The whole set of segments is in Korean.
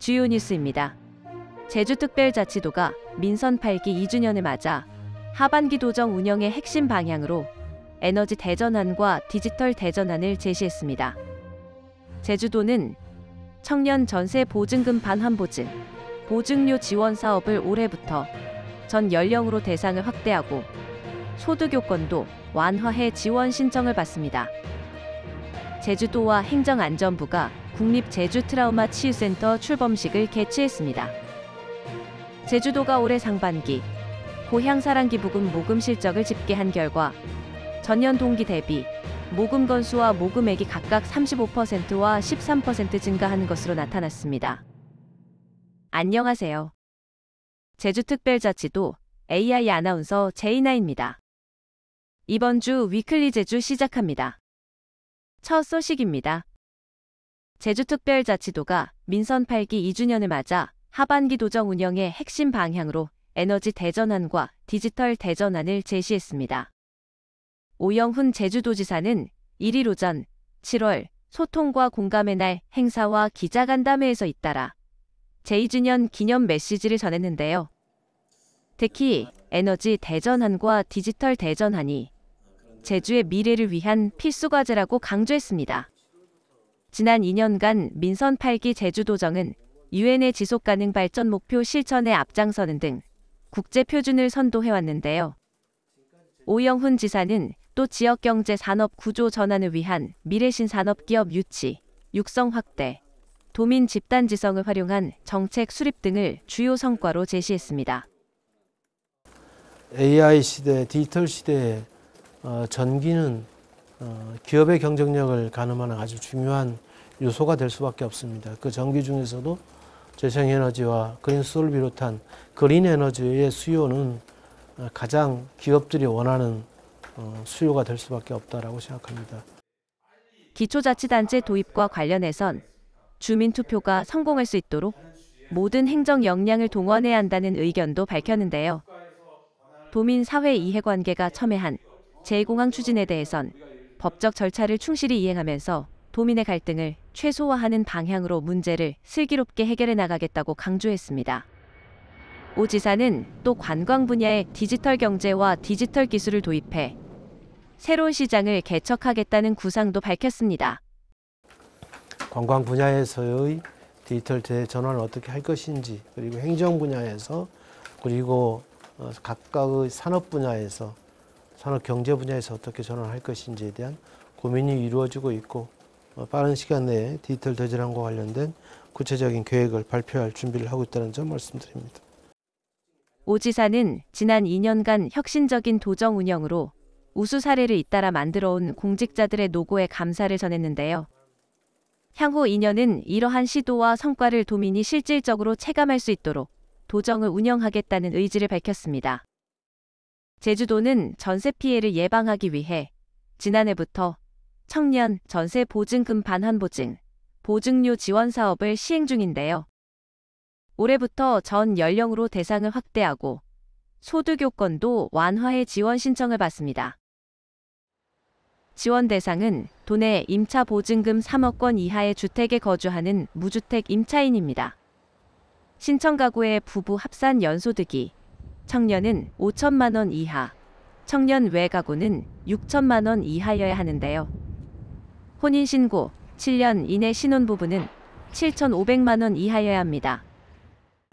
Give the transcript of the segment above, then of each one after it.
주요 뉴스입니다. 제주특별자치도가 민선 8기 2주년을 맞아 하반기 도정 운영의 핵심 방향으로 에너지 대전환과 디지털 대전환을 제시했습니다. 제주도는 청년 전세 보증금 반환 보증, 보증료 지원 사업을 올해부터 전 연령으로 대상을 확대하고 소득 요건도 완화해 지원 신청을 받습니다. 제주도와 행정안전부가 국립 제주 트라우마 치유센터 출범식을 개최했습니다. 제주도가 올해 상반기 고향 사랑 기부금 모금 실적을 집계한 결과 전년 동기 대비 모금 건수와 모금액이 각각 35%와 13% 증가한 것으로 나타났습니다. 안녕하세요. 제주특별자치도 AI 아나운서 제이나입니다. 이번 주 위클리 제주 시작합니다. 첫 소식입니다. 제주특별자치도가 민선 8기 2주년을 맞아 하반기 도정 운영의 핵심 방향으로 에너지 대전환과 디지털 대전환을 제시했습니다. 오영훈 제주도지사는 1일 오전 7월 소통과 공감의 날 행사와 기자간담회에서 잇따라 제2주년 기념 메시지를 전했는데요. 특히 에너지 대전환과 디지털 대전환이 제주의 미래를 위한 필수과제라고 강조했습니다. 지난 2년간 민선 8기 제주도정은 유엔의 지속가능 발전 목표 실천에 앞장서는 등 국제 표준을 선도해왔는데요. 오영훈 지사는 또 지역경제 산업 구조 전환을 위한 미래신 산업기업 유치, 육성 확대, 도민 집단 지성을 활용한 정책 수립 등을 주요 성과로 제시했습니다. AI 시대, 디지털 시대에 어, 전기는 어, 기업의 경쟁력을 가늠하는 아주 중요한 요소가 될 수밖에 없습니다. 그 전기 중에서도 재생에너지와 그린솔을 비롯한 그린 에너지의 수요는 가장 기업들이 원하는 어, 수요가 될 수밖에 없다라고 생각합니다. 기초자치단체 도입과 관련해선 주민투표가 성공할 수 있도록 모든 행정 역량을 동원해야 한다는 의견도 밝혔는데요. 도민사회 이해관계가 첨예한 제공항 추진에 대해선 법적 절차를 충실히 이행하면서 도민의 갈등을 최소화하는 방향으로 문제를 슬기롭게 해결해 나가겠다고 강조했습니다. 오 지사는 또 관광 분야에 디지털 경제와 디지털 기술을 도입해 새로운 시장을 개척하겠다는 구상도 밝혔습니다. 관광 분야에서의 디지털 대전환을 어떻게 할 것인지 그리고 행정 분야에서 그리고 어, 각각의 산업 분야에서 산업 경제 분야에서 어떻게 전환할 것인지에 대한 고민이 이루어지고 있고 어, 빠른 시간 내에 디지털 대질환과 관련된 구체적인 계획을 발표할 준비를 하고 있다는 점 말씀드립니다. 오 지사는 지난 2년간 혁신적인 도정 운영으로 우수 사례를 잇따라 만들어온 공직자들의 노고에 감사를 전했는데요. 향후 2년은 이러한 시도와 성과를 도민이 실질적으로 체감할 수 있도록 도정을 운영하겠다는 의지를 밝혔습니다. 제주도는 전세 피해를 예방하기 위해 지난해부터 청년, 전세 보증금 반환 보증, 보증료 지원 사업을 시행 중인데요. 올해부터 전 연령으로 대상을 확대하고 소득 요건도 완화해 지원 신청을 받습니다. 지원 대상은 도내 임차 보증금 3억 원 이하의 주택에 거주하는 무주택 임차인입니다. 신청 가구의 부부 합산 연소득이 청년은 5천만 원 이하, 청년 외 가구는 6천만 원 이하여야 하는데요. 혼인신고 7년 이내 신혼부부는 7,500만 원 이하여야 합니다.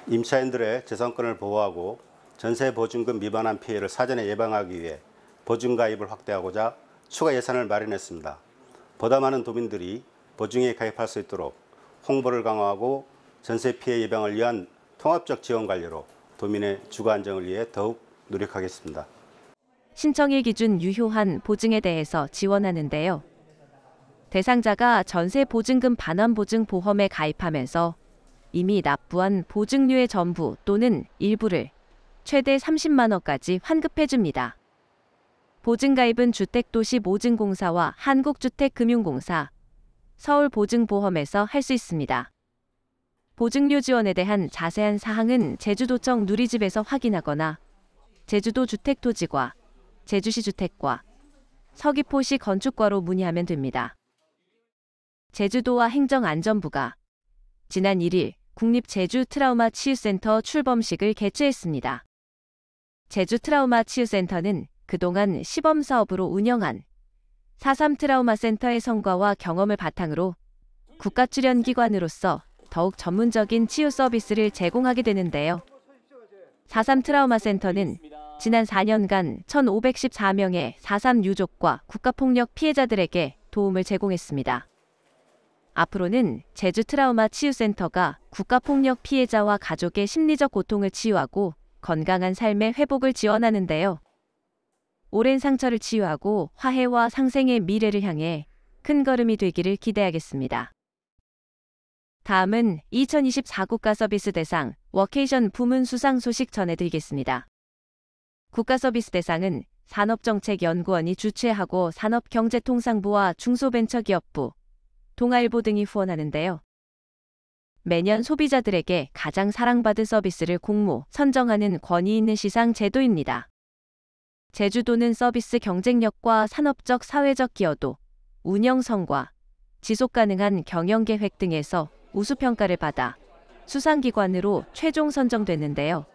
임차인들의 재산권을 보호하고 전세 보증금 미반한 피해를 사전에 예방하기 위해 보증 가입을 확대하고자 추가 예산을 마련했습니다. 보다 많은 도민들이 보증에 가입할 수 있도록 홍보를 강화하고 전세 피해 예방을 위한 통합적 지원 관리로 도민의 주거 안정을 위해 더욱 노력하겠습니다. 신청일 기준 유효한 보증에 대해서 지원하는데요. 대상자가 전세 보증금 반환 보증 보험에 가입하면서 이미 납부한 보증료의 전부 또는 일부를 최대 30만 원까지 환급해 줍니다. 보증 가입은 주택도시보증공사와 한국주택금융공사, 서울보증보험에서 할 수 있습니다. 보증료 지원에 대한 자세한 사항은 제주도청 누리집에서 확인하거나 제주도 주택토지과, 제주시 주택과, 서귀포시 건축과로 문의하면 됩니다. 제주도와 행정안전부가 지난 1일 국립제주 트라우마 치유센터 출범식을 개최했습니다. 제주 트라우마 치유센터는 그동안 시범 사업으로 운영한 4.3 트라우마 센터의 성과와 경험을 바탕으로 국가 출연 기관으로서 더욱 전문적인 치유 서비스를 제공하게 되는데요. 4.3 트라우마 센터는 지난 4년간 1,514명의 4.3 유족과 국가폭력 피해자들에게 도움을 제공했습니다. 앞으로는 제주 트라우마 치유센터가 국가폭력 피해자와 가족의 심리적 고통을 치유하고 건강한 삶의 회복을 지원하는데요. 오랜 상처를 치유하고 화해와 상생의 미래를 향해 큰 걸음이 되기를 기대하겠습니다. 다음은 2024 국가서비스 대상 워케이션 부문 수상 소식 전해드리겠습니다. 국가서비스 대상은 산업정책연구원이 주최하고 산업경제통상부와 중소벤처기업부, 동아일보 등이 후원하는데요. 매년 소비자들에게 가장 사랑받은 서비스를 공모, 선정하는 권위 있는 시상 제도입니다. 제주도는 서비스 경쟁력과 산업적 사회적 기여도, 운영성과 지속 가능한 경영 계획 등에서 우수평가를 받아 수상기관으로 최종 선정됐는데요.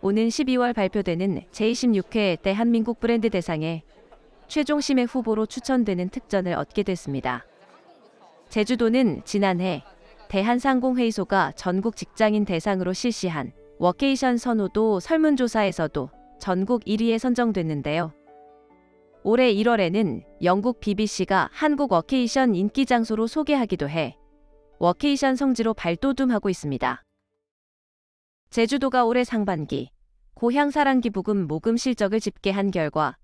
오는 12월 발표되는 제26회 대한민국 브랜드 대상에 최종 심의 후보로 추천되는 특전을 얻게 됐습니다. 제주도는 지난해 대한상공회의소가 전국 직장인 대상으로 실시한 워케이션 선호도 설문조사에서도 전국 1위에 선정됐는데요. 올해 1월에는 영국 BBC가 한국 워케이션 인기 장소로 소개하기도 해 워케이션 성지로 발돋움하고 있습니다. 제주도가 올해 상반기 고향사랑기부금 모금 실적을 집계한 결과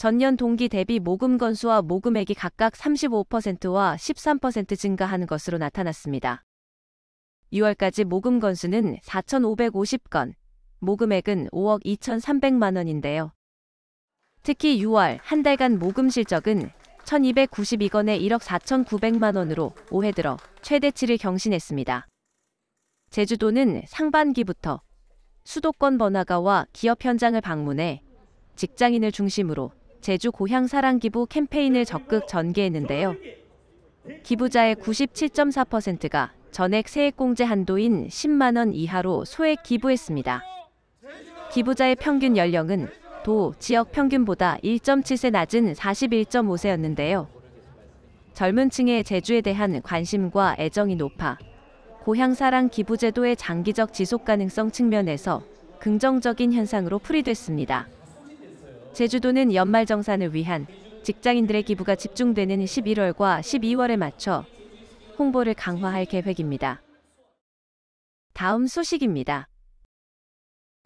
전년 동기 대비 모금 건수와 모금액이 각각 35%와 13% 증가한 것으로 나타났습니다. 6월까지 모금 건수는 4,550건, 모금액은 5억 2,300만 원인데요. 특히 6월 한 달간 모금 실적은 1,292건에 1억 4,900만 원으로 올해 들어 최대치를 경신했습니다. 제주도는 상반기부터 수도권 번화가와 기업 현장을 방문해 직장인을 중심으로 제주 고향 사랑 기부 캠페인을 적극 전개했는데요. 기부자의 97.4%가 전액 세액공제 한도인 10만 원 이하로 소액 기부했습니다. 기부자의 평균 연령은 도 지역 평균보다 1.7세 낮은 41.5세였는데요. 젊은 층의 제주에 대한 관심과 애정이 높아 고향 사랑 기부 제도의 장기적 지속 가능성 측면에서 긍정적인 현상으로 풀이됐습니다. 제주도는 연말 정산을 위한 직장인들의 기부가 집중되는 11월과 12월에 맞춰 홍보를 강화할 계획입니다. 다음 소식입니다.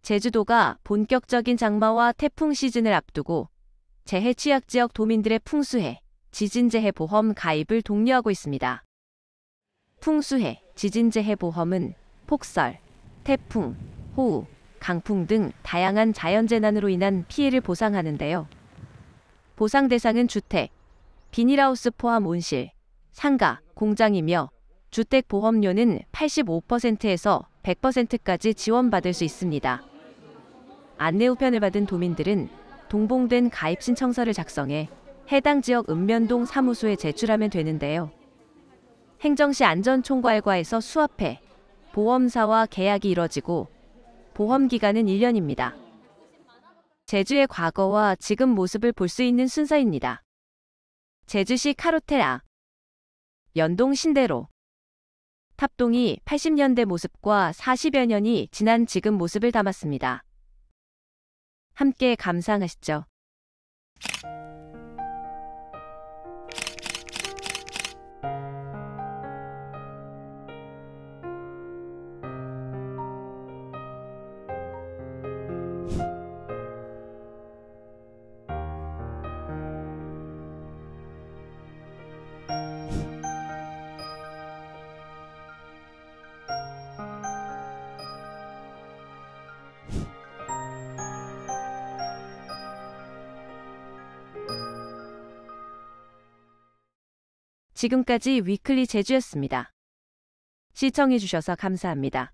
제주도가 본격적인 장마와 태풍 시즌을 앞두고 재해 취약 지역 도민들의 풍수해, 지진재해 보험 가입을 독려하고 있습니다. 풍수해, 지진재해 보험은 폭설, 태풍, 호우, 강풍 등 다양한 자연재난으로 인한 피해를 보상하는데요. 보상 대상은 주택, 비닐하우스 포함 온실, 상가, 공장이며 주택 보험료는 85%에서 100%까지 지원받을 수 있습니다. 안내 우편을 받은 도민들은 동봉된 가입 신청서를 작성해 해당 지역 읍면동 사무소에 제출하면 되는데요. 행정시 안전총괄과에서 수합해 보험사와 계약이 이뤄지고 보험 기간은 1년입니다. 제주의 과거와 지금 모습을 볼 수 있는 순서입니다. 제주시 카로테라 연동 신대로 탑동이 80년대 모습과 40여 년이 지난 지금 모습을 담았습니다. 함께 감상하시죠. 지금까지 위클리 제주였습니다. 시청해주셔서 감사합니다.